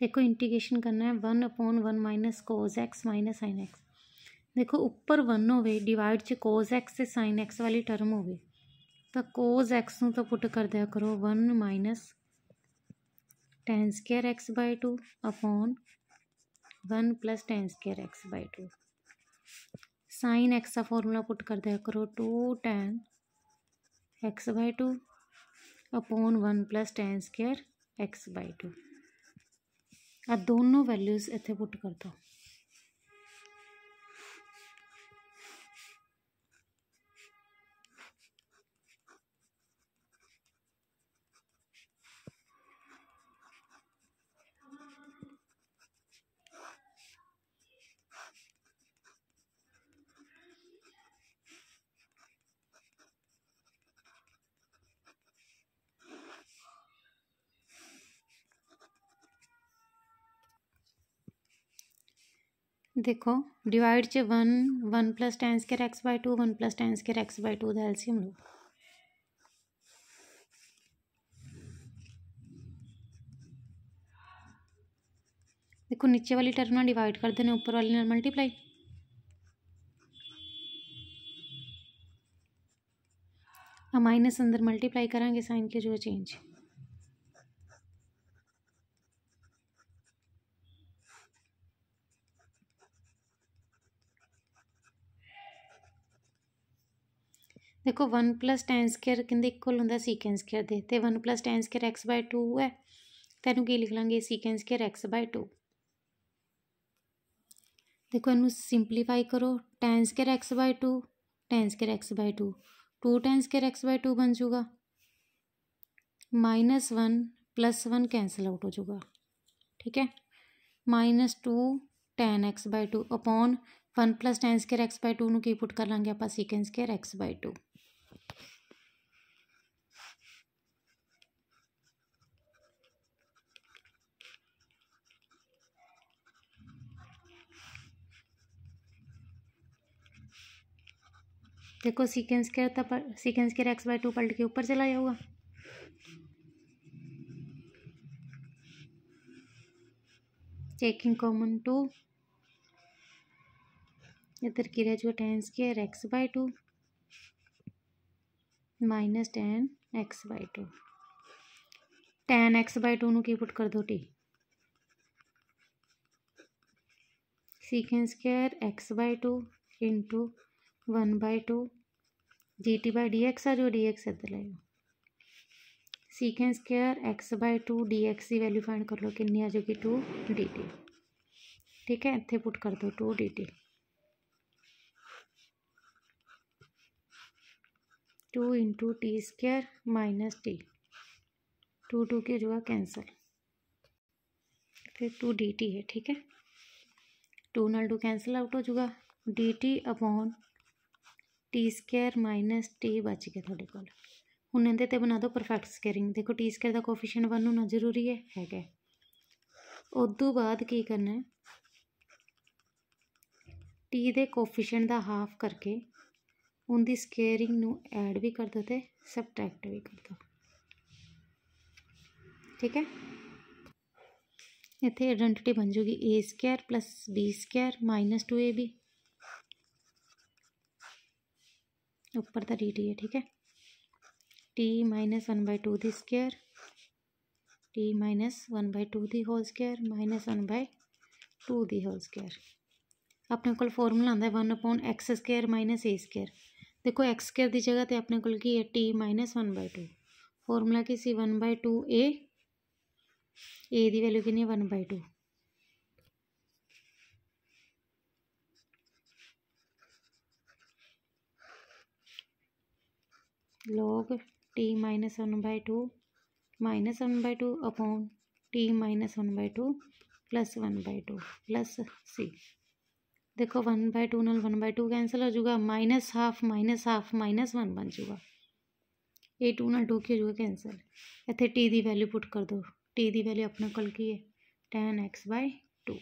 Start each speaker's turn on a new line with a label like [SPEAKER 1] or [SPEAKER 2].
[SPEAKER 1] देखो इंटीग्रेशन करना है one upon one minus cos x minus sine x देखो ऊपर वन हो गए डिवाइड से कोज एक्स से साइन एक्स वाली टर्म हो गई तो कोज एक्स तो पुट कर दिया करो one minus tan square x by two upon one plus tan square x by two sine x का फॉर्मूला पुट कर दिया करो two tan x by two upon one plus tan square x by two आ दोनों values इतने put कर दो देखो डिवाइड से one one plus tan square x by two one plus tan square x by two दा हम लो देखो नीचे वाली टर्म ना डिवाइड कर देने ऊपर वाली ना मल्टीप्लाई माइनस अंदर मल्टीप्लाई करेंगे साइन के जो चेंज देखो वन प्लस टैन स्केयर ਕਹਿੰਦੇ sec square sec one plus ਤੇ स्केयर एक्स बाय टू है तो ਹੈ की लिख लेंगे sec square x by two देखो इन सिंपलीफाई करो tan square x by two tan square x by two two tan square x by two बन जूगा minus one plus one cancel out हो जूगा ठीक है minus two tan x by two upon one plus tan square x by two की put कर लेंगे आप sec square x by two देखो सीक्वेंस क्या था सीक्वेंस के एक्स बाई टू पलट के ऊपर चला जाऊगा चेकिंग कॉमन टू इधर की रह जो tan square x by two minus tan x by two tan x by two की पुट कर दो T sequence square x by two into one by two d t by d x और जो d x ಎದ್ದಲೆಯು sec x by two d x की value find कर लो कि आ जाएगी टू डी टी ठीक है इतने पुट कर दो two d t two into t square minus t two two के जो है कैंसल फिर टू डी टी है ठीक है टू नल टू कैंसल आउट हो जाएगा d t upon t square minus t बच गया थोड़े को हूँ ये बना दो परफेक्ट स्केयरिंग देखो टी स्केयर का कोफिशियंट वन होना जरूरी है है उदू बाद करना है टी के कोफिशियंट का हाफ करके उनकी स्केयरिंग ऐड भी कर दो तो सबट्रैक्ट भी कर दो ठीक है इतने आइडेंटिटी बन जूगी a square plus b square minus two a b ऊपर तो डी टी है ठीक है t minus one by two the square t minus one by two the whole square minus one by two the whole square अपने को formula आता है one upon x square minus a square देखो x square की जगह तो अपने को t minus one by two formula की सी one by two a a value कि one by two log t minus one by two minus one by two upon t minus one by two plus one by two plus C देखो one by two नल one by two cancel हो जाएगा minus half minus half minus one बन जाएगा ए to नल to की हो जाएगा कैंसिल इतने टी की वैल्यू पुट कर दो टी की वैल्यू अपने कोल की है टेन एक्स बाय टू